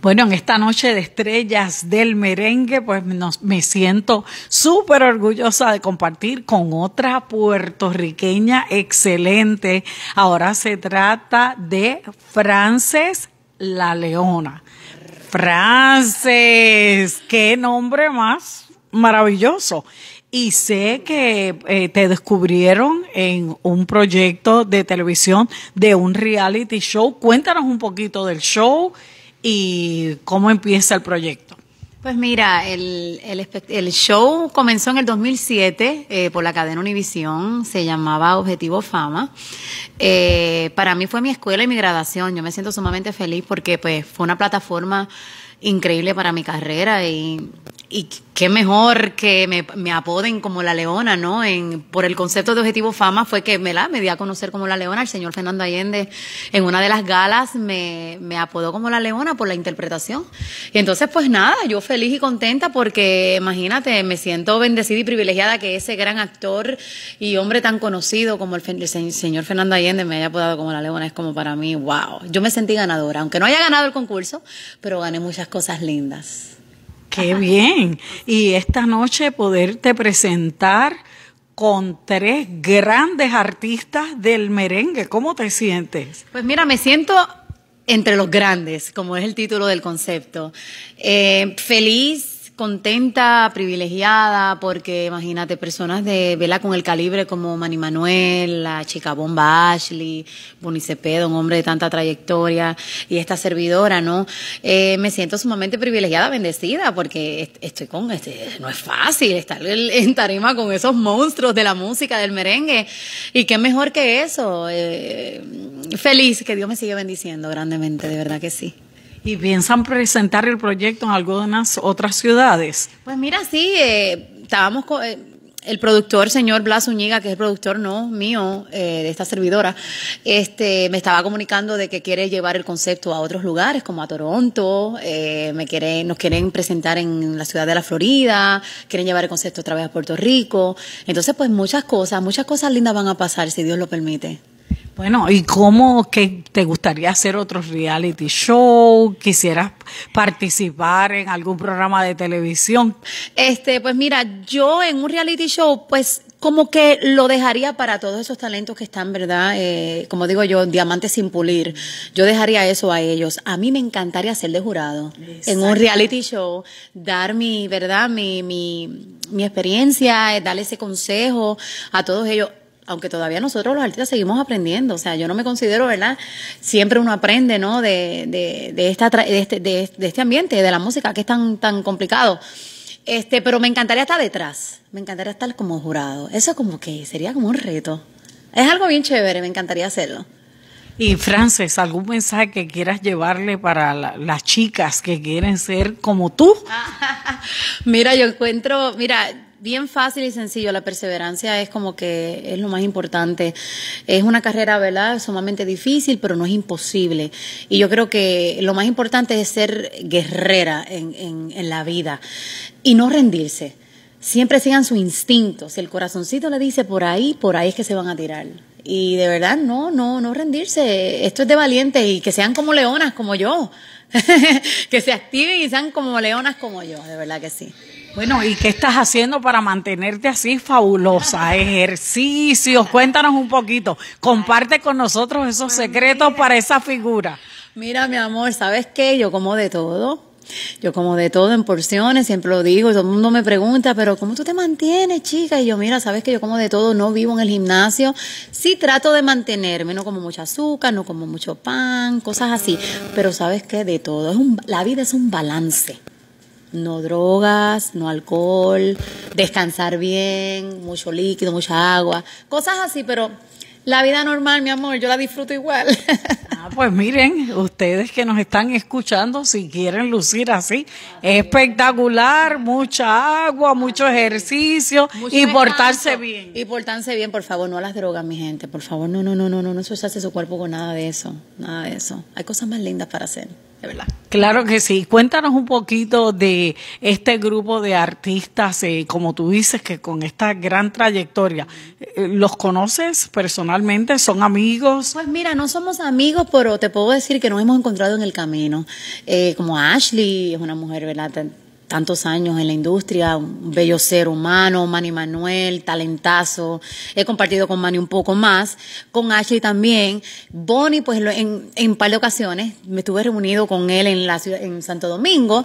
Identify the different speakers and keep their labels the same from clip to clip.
Speaker 1: Bueno, en esta noche de estrellas del merengue, pues me siento súper orgullosa de compartir con otra puertorriqueña excelente. Ahora se trata de Frances La Leona. Frances, qué nombre más maravilloso. Y sé que eh, te descubrieron en un proyecto de televisión de un reality show. Cuéntanos un poquito del show y cómo empieza el proyecto?
Speaker 2: Pues mira, el, show comenzó en el 2007 eh, por la cadena Univisión, se llamaba Objetivo Fama. Eh, para mí fue mi escuela y mi graduación, yo me siento sumamente feliz porque pues fue una plataforma increíble para mi carrera y y qué mejor que me, me, apoden como la leona, ¿no? En, por el concepto de Objetivo Fama fue que me, la, me di a conocer como la leona. El señor Fernando Allende en una de las galas me, me apodó como la leona por la interpretación. Y entonces, pues nada, yo feliz y contenta porque, imagínate, me siento bendecida y privilegiada que ese gran actor y hombre tan conocido como el, el señor Fernando Allende me haya apodado como la leona. Es como para mí, wow. Yo me sentí ganadora, aunque no haya ganado el concurso, pero gané muchas cosas lindas. Qué bien. Y esta noche
Speaker 1: poderte presentar con tres grandes artistas
Speaker 2: del merengue. ¿Cómo te sientes? Pues mira, me siento entre los grandes, como es el título del concepto. Eh, feliz, contenta, privilegiada, porque imagínate, personas de vela con el calibre como Manny Manuel, la chica bomba Ashley, Bonnie Cepedo, un hombre de tanta trayectoria, y esta servidora, ¿no? Eh, me siento sumamente privilegiada, bendecida, porque estoy con, este, no es fácil estar en tarima con esos monstruos de la música, del merengue, y qué mejor que eso. Eh, feliz, que Dios me sigue bendiciendo grandemente, de verdad que sí.
Speaker 1: ¿Y piensan presentar el proyecto en algunas otras ciudades?
Speaker 2: Pues mira, sí, eh, estábamos con, eh, el productor, señor Blas Uñiga, que es el productor no mío, eh, de esta servidora, este, me estaba comunicando de que quiere llevar el concepto a otros lugares, como a Toronto, eh, me nos quieren presentar en la ciudad de la Florida, quieren llevar el concepto otra vez a Puerto Rico. Entonces, pues muchas cosas, muchas cosas lindas van a pasar, si Dios lo permite.
Speaker 1: Bueno, ¿y cómo que te gustaría hacer otro reality show?
Speaker 2: ¿Quisieras participar en algún programa de televisión? Este, pues mira, yo en un reality show, pues como que lo dejaría para todos esos talentos que están, ¿verdad? Eh, como digo yo, diamantes sin pulir. Yo dejaría eso a ellos. A mí me encantaría ser de jurado en un reality show, dar mi, ¿verdad? Mi, mi, mi experiencia, eh, darle ese consejo a todos ellos aunque todavía nosotros los artistas seguimos aprendiendo, o sea, yo no me considero, ¿verdad? Siempre uno aprende, ¿no? De, de, de, esta, de, este, de, este ambiente, de la música, que es tan, tan complicado. Este, pero me encantaría estar detrás, me encantaría estar como jurado. Eso como que sería como un reto. Es algo bien chévere, me encantaría hacerlo.
Speaker 1: Y Frances, ¿algún mensaje que quieras llevarle para las chicas que quieren ser como tú?
Speaker 2: Mira, yo encuentro, mira, bien fácil y sencillo. La perseverancia es como que es lo más importante. Es una carrera, ¿verdad? Sumamente difícil, pero no es imposible. Y yo creo que lo más importante es ser guerrera en, en, la vida y no rendirse. Siempre sigan su instinto. Si el corazoncito le dice por ahí, por ahí es que se van a tirar y de verdad no, no, no rendirse. Esto es de valiente y que sean como leonas como yo. que se activen y sean como leonas como yo, de verdad que sí. Bueno, ¿y qué estás haciendo
Speaker 1: para mantenerte así fabulosa? Ejercicios, cuéntanos un poquito. Comparte con nosotros esos secretos para esa figura.
Speaker 2: Mira, mi amor, ¿sabes qué? Yo como de todo. Yo como de todo en porciones, siempre lo digo, todo el mundo me pregunta, pero ¿cómo tú te mantienes, chica? Y yo, mira, sabes que yo como de todo, no vivo en el gimnasio, sí trato de mantenerme, no como mucho azúcar, no como mucho pan, cosas así, pero sabes que de todo, la vida es un balance no drogas, no alcohol, descansar bien, mucho líquido, mucha agua, cosas así, pero la vida normal, mi amor, yo la disfruto igual. Ah, pues miren, ustedes que nos están escuchando,
Speaker 1: si quieren lucir así, espectacular, mucha agua, mucho ejercicio
Speaker 2: y portarse bien. Y portarse bien, por favor, no las drogas, mi gente, por favor, no, no, no, no, no, no hace su cuerpo con nada de eso, nada de eso. Hay cosas más lindas para hacer. De verdad.
Speaker 1: Claro que sí. Cuéntanos un poquito de este grupo de artistas, eh, como tú dices, que con esta gran trayectoria, eh, ¿los conoces personalmente?
Speaker 2: ¿Son amigos? Pues mira, no somos amigos pero te puedo decir que nos hemos encontrado en el camino. Eh, como Ashley, es una mujer, ¿verdad? tantos años en la industria, un bello ser humano, Manny Manuel, talentazo. He compartido con Manny un poco más, con Ashley también. Bonnie, pues en, un par de ocasiones me estuve reunido con él en, la en Santo Domingo.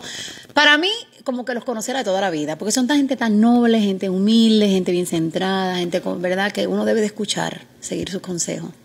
Speaker 2: Para mí, como que los conocerá de toda la vida, porque son tan gente tan noble, gente humilde, gente bien centrada, gente verdad que uno debe de escuchar, seguir sus consejos.